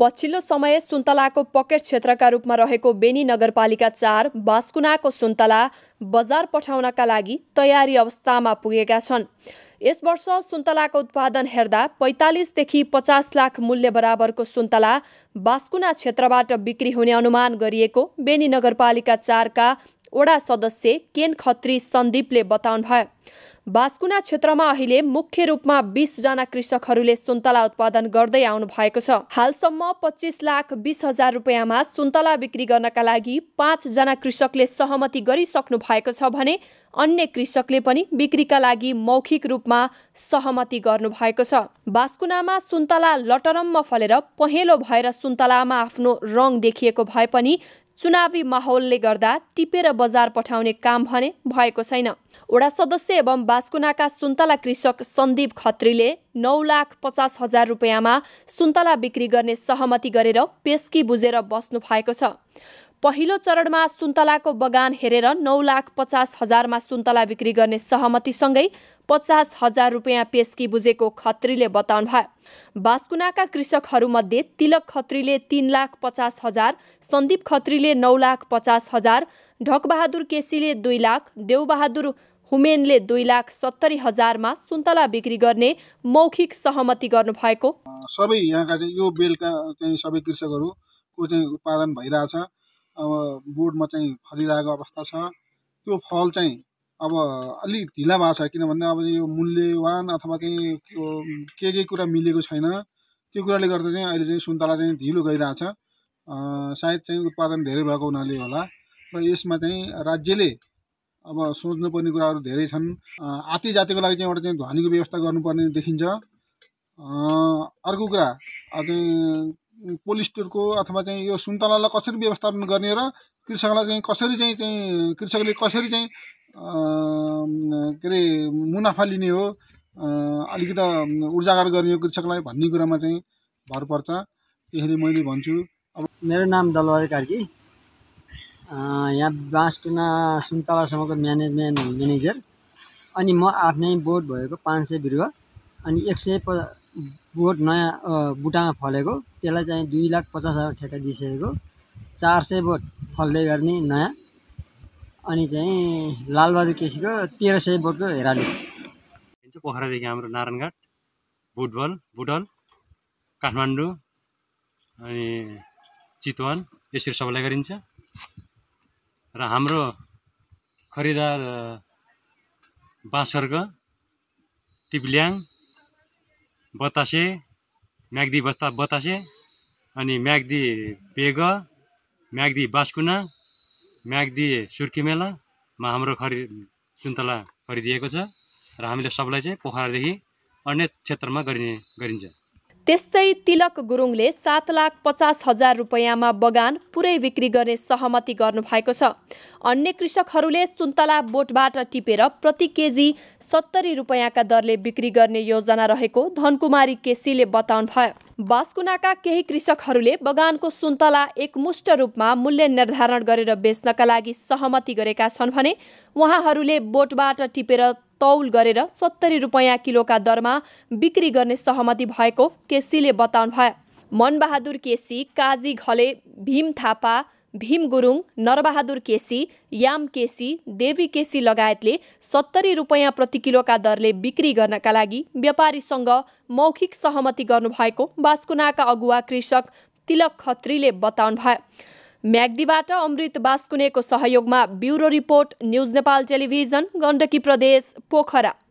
पछिल्लो समय सुन्तलाको पकेट क्षेत्रका रूपमा रहेको बेनी नगरपालिका चार बास्कुनाको सुन्तला बजार पठाउनका लागि तयारी अवस्थामा पुगेका छन् यस वर्ष सुन्तलाको उत्पादन हेर्दा पैँतालिसदेखि पचास लाख मूल्य बराबरको सुन्तला बास्कुना क्षेत्रबाट बिक्री हुने अनुमान गरिएको बेनी नगरपालिका चारका वडा सदस्य केन खत्री सन्दीपले बताउनुभयो बास्कुना क्षेत्रमा अहिले मुख्य रूपमा बिसजना कृषकहरूले सुन्तला उत्पादन गर्दै आउनु भएको छ हालसम्म पच्चिस लाख बिस हजार रुपियाँमा सुन्तला बिक्री गर्नका लागि पाँचजना कृषकले सहमति गरिसक्नु भएको छ भने अन्य कृषकले पनि बिक्रीका लागि मौखिक रूपमा सहमति गर्नुभएको छ बास्कुनामा सुन्तला लटरम्म फलेर पहेँलो भएर सुन्तलामा आफ्नो रङ देखिएको भए पनि चुनावी माहौलले गर्दा टिपेर बजार पठाउने काम भने भएको छैन वडा सदस्य एवं बास्कुनाका सुन्तला कृषक सन्दीप खत्रीले नौ लाख पचास हजार रुपियाँमा सुन्तला बिक्री गर्ने सहमति गरेर पेस्की बुझेर बस्नु भएको छ पहिलो चरणमा सुन्तलाको बगान हेरेर नौ लाख पचास हजारमा सुन्तला बिक्री गर्ने सहमतिसँगै पचास हजार रुपियाँ पेस्की बुझेको खत्रीले बताउनु भयो बास्कुनाका कृषकहरूमध्ये तिलक खत्रीले तिन लाख पचास हजार सन्दीप खत्रीले नौ लाख पचास हजार ढकबहादुर केसीले दुई लाख देवबहादुर हुमेनले दुई लाख सत्तरी हजारमा सुन्तला बिक्री गर्ने मौखिक सहमति गर्नुभएको सबै यहाँका चाहिँ यो बेलका चाहिँ सबै कृषकहरूको चाहिँ उत्पादन भइरहेछ अब बोटमा चाहिँ फलिरहेको अवस्था छ त्यो फल चाहिँ अब अलिक ढिला भएको छ किनभने अब यो मूल्यवान अथवा केही के के कुरा मिलेको छैन त्यो कुराले गर्दा चाहिँ अहिले चाहिँ सुन्तला चाहिँ ढिलो गइरहेछ सायद चाहिँ उत्पादन धेरै भएको हुनाले होला र यसमा चाहिँ राज्यले अब सोच्नुपर्ने कुराहरू धेरै छन् आति जातिको लागि चाहिँ एउटा चाहिँ ध्वनिको व्यवस्था गर्नुपर्ने देखिन्छ अर्को कुरा चाहिँ पोलिस्टरको अथवा चाहिँ यो सुन्तलालाई कसरी व्यवस्थापन गर्ने र कृषकलाई चाहिँ कसरी चाहिँ चाहिँ कृषकले कसरी चाहिँ के अरे मुनाफा लिने हो अलिकति उर्जागर गर्ने हो कृषकलाई भन्ने कुरामा चाहिँ भर पर्छ त्यसरी मैले भन्छु अब मेरो नाम दलवारी कार्की यहाँ बाँसटुना सुन्तलासम्मको म्यानेजमेन्ट म्यानेजर अनि म आफ्नै बोर्ड भएको पाँच सय बिरुवा अनि एक सय प बोट नयाँ बुटामा फलेको त्यसलाई चाहिँ दुई लाख पचास हजार ठेक्का दिइसकेको चार सय बोट फल्दै गर्ने नयाँ अनि चाहिँ लालबहादुर केसीको तेह्र सय बोटको हेराली पोखरादेखि हाम्रो नारायणघाट बुटबल बुटल काठमाडौँ अनि चितवन यसरी सबैलाई गरिन्छ र हाम्रो खरिदार बाँसर्ग टिपल्याङ बतासे म्याग्दी बस्ता बतासे अनि म्याग्दी बेग म्याग्दी बास्कुना म्याग्दी मेलामा हाम्रो खरि सुन्तला खरिदिएको छ र हामीले सबलाई चाहिँ पोखरादेखि अन्य क्षेत्रमा गरिने गरिन्छ त्यस्तै तिलक गुरुङले सात लाख पचास हजार रुपियाँमा बगान पुरै बिक्री गर्ने सहमति गर्नुभएको छ अन्य कृषकहरूले सुन्तला बोटबाट टिपेर प्रति केजी सत्तरी रुपियाँका दरले बिक्री गर्ने योजना रहेको धनकुमारी केसीले बताउनुभयो बास्कुनाका केही कृषकहरूले बगानको सुन्तला एकमुष्ट रूपमा मूल्य निर्धारण गरेर बेच्नका लागि सहमति गरेका छन् भने उहाँहरूले बोटबाट टिपेर तौल गरेर सत्तरी रुपियाँ किलोका दरमा बिक्री गर्ने सहमति भएको केसीले बताउनुभयो मनबहादुर केसी काजी घले भीम थापा भीम गुरुङ नरबहादुर केसी याम केसी देवी केसी लगायतले सत्तरी रुपियाँ प्रति किलोका दरले बिक्री गर्नका लागि व्यापारीसँग मौखिक सहमति गर्नुभएको बास्कुनाका अगुवा कृषक तिलक खत्रीले बताउनुभयो म्याग्दीबाट अमृत बास्कुनेको सहयोगमा bureau report news Nepal television Gandaki Pradesh Pokhara